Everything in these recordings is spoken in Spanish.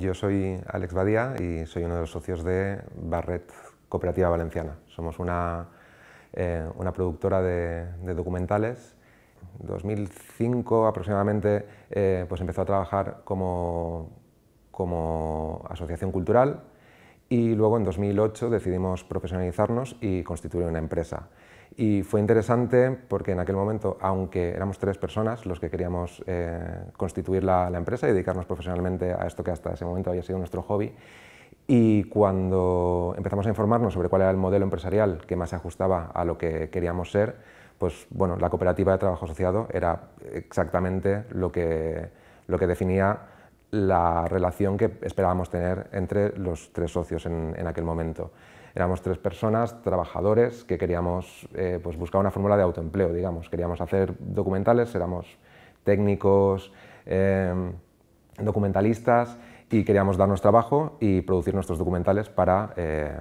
Yo soy Alex Badía y soy uno de los socios de Barret Cooperativa Valenciana. Somos una, eh, productora de, documentales. En 2005 aproximadamente eh, pues empezó a trabajar como asociación cultural y luego en 2008 decidimos profesionalizarnos y constituir una empresa. Y fue interesante porque en aquel momento, aunque éramos tres personas los que queríamos eh, constituir la, empresa y dedicarnos profesionalmente a esto que hasta ese momento había sido nuestro hobby, y cuando empezamos a informarnos sobre cuál era el modelo empresarial que más se ajustaba a lo que queríamos ser, pues bueno, la cooperativa de trabajo asociado era exactamente lo que, lo que definía la relación que esperábamos tener entre los tres socios en, aquel momento. Éramos tres personas, trabajadores, que queríamos eh, pues buscar una fórmula de autoempleo, digamos. Queríamos hacer documentales, éramos técnicos, em, documentalistas y queríamos darnos trabajo y producir nuestros documentales para, eh,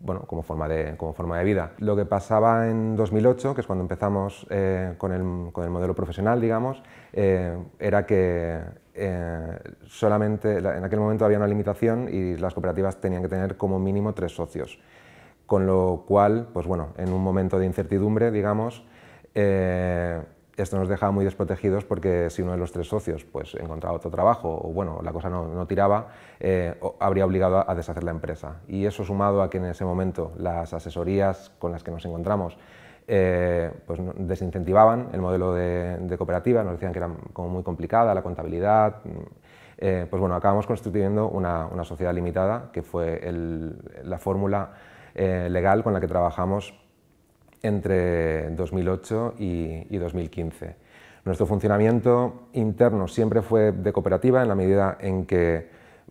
bueno, como forma, de, como forma de vida. Lo que pasaba en 2008, que es cuando empezamos eh, con, el, modelo profesional, digamos, era que eh, solamente, en aquel momento había una limitación y las cooperativas tenían que tener como mínimo tres socios. Con lo cual, pues bueno, en un momento de incertidumbre, digamos, eh, esto nos dejaba muy desprotegidos porque si uno de los tres socios pues, encontraba otro trabajo o bueno, la cosa no, tiraba, eh, habría obligado a deshacer la empresa. Y eso sumado a que en ese momento las asesorías con las que nos encontramos eh, pues desincentivaban el modelo de, cooperativa, nos decían que era como muy complicada la contabilidad. Mm, eh, pues bueno, acabamos construyendo una, sociedad limitada, que fue la fórmula eh, legal con la que trabajamos entre 2008 y, 2015. Nuestro funcionamiento interno siempre fue de cooperativa en la medida en que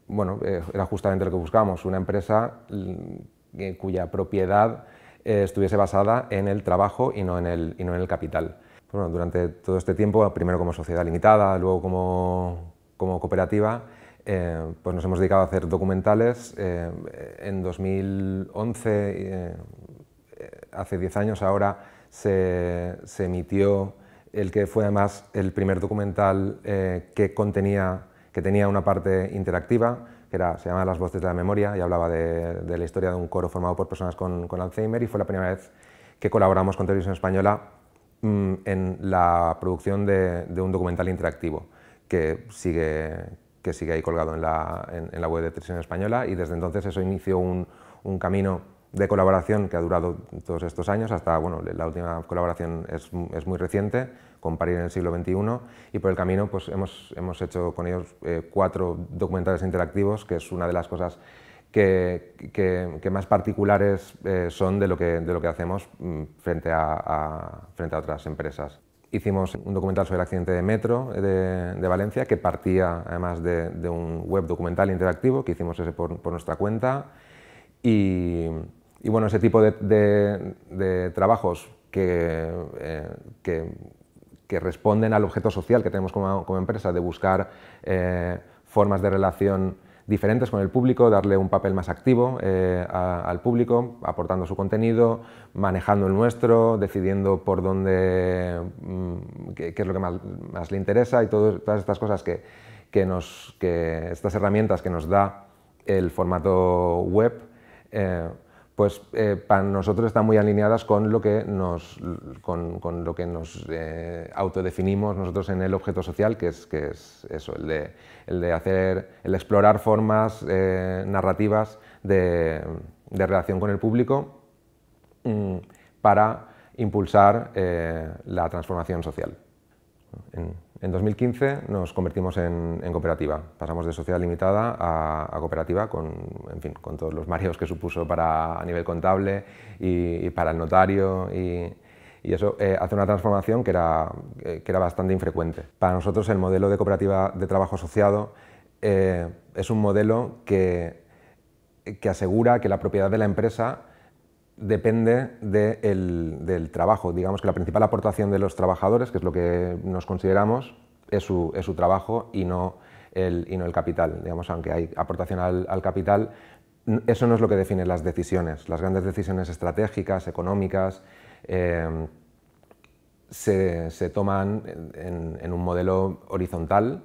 bueno, era justamente lo que buscábamos, una empresa mm, cuya propiedad eh, estuviese basada en el trabajo y no en el, y no en el capital. durante todo este tiempo, primero como sociedad limitada, luego como, cooperativa, eh, pues nos hemos dedicado a hacer documentales. Eh, en 2011, hace 10 años ahora, se, emitió el que fue además el primer documental que contenía, que tenía una parte interactiva, se llama Las voces de la memoria, y hablaba de, la historia de un coro formado por personas con, Alzheimer, y fue la primera vez que colaboramos con Televisión Española mm, en la producción de, un documental interactivo que sigue, que sigue ahí colgado en la, la web de Televisión Española, y desde entonces eso inició un camino de colaboración que ha durado todos estos años, hasta, bueno, la última colaboración es, es muy reciente, con París en el siglo XXI, y por el camino pues, hemos, hemos hecho con ellos eh, cuatro documentales interactivos, que es una de las cosas que, que, más particulares eh, son de lo que, de lo que hacemos mm, frente a, frente a otras empresas. Hicimos un documental sobre el accidente de metro eh, de, de Valencia, que partía además de, de, un web documental interactivo que hicimos ese por, por nuestra cuenta. Y, y bueno, ese tipo de, trabajos eh, que, responden al objeto social que tenemos como, empresa de buscar eh, formas de relación diferentes con el público, darle un papel más activo eh, al público, aportando su contenido, manejando el nuestro, decidiendo por dónde, mm, qué, es lo que más, le interesa y todas estas cosas que, nos, que estas herramientas que nos da el formato web pues eh, para nosotros están muy alineadas con lo que nos, con, lo que nos eh, autodefinimos nosotros en el objeto social, que es, eso, el de, hacer, el explorar formas eh, narrativas de, relación con el público mm, para impulsar la transformación social. En 2015 nos convertimos en, cooperativa. Pasamos de sociedad limitada a, cooperativa con, todos los mareos que supuso para, a nivel contable y, para el notario y, eso eh, hace una transformación que era, eh, que era bastante infrecuente. Para nosotros el modelo de cooperativa de trabajo asociado eh, es un modelo que, que asegura que la propiedad de la empresa depende del trabajo. Digamos que la principal aportación de los trabajadores, que es lo que nos consideramos, es su, trabajo y no el, y no el capital. Digamos, aunque hay aportación al, capital, eso no es lo que define las decisiones. Las grandes decisiones estratégicas, económicas, eh, se, toman en, un modelo horizontal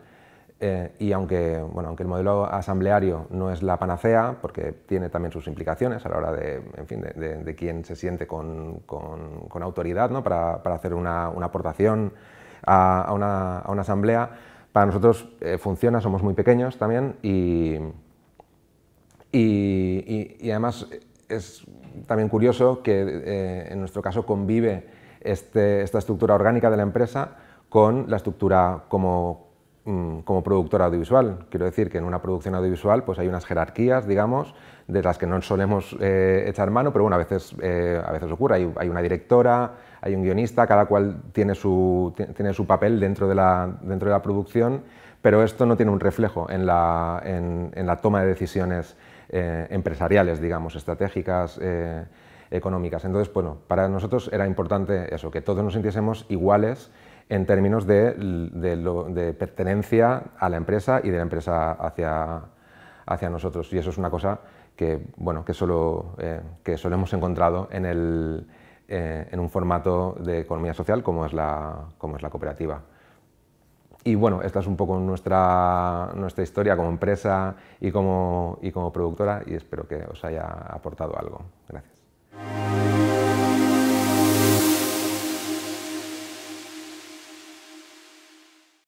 eh, y aunque, bueno, aunque el modelo asambleario no es la panacea, porque tiene también sus implicaciones a la hora de, en fin, de, quién se siente con, autoridad para, hacer una, aportación a, una, asamblea, para nosotros eh, funciona, somos muy pequeños también y, además es también curioso que eh, en nuestro caso convive este, esta estructura orgánica de la empresa con la estructura como Mm, como productora audiovisual. Quiero decir que en una producción audiovisual pues hay unas jerarquías, digamos, de las que no solemos eh, echar mano, pero bueno, a veces, eh, a veces ocurre. Hay, una directora, hay un guionista, cada cual tiene su, tiene su papel dentro de, la, dentro de la producción, pero esto no tiene un reflejo en la, toma de decisiones eh, empresariales, digamos, estratégicas económicas. Entonces, bueno, para nosotros era importante eso, que todos nos sintiésemos iguales en términos de, pertenencia a la empresa y de la empresa hacia, hacia nosotros. Y eso es una cosa que, bueno, que, solo, eh, que solo hemos encontrado en, el, eh, en un formato de economía social como es la, como es la cooperativa. Y bueno, esta es un poco nuestra, nuestra historia como empresa y como, y como productora y espero que os haya aportado algo. Gracias.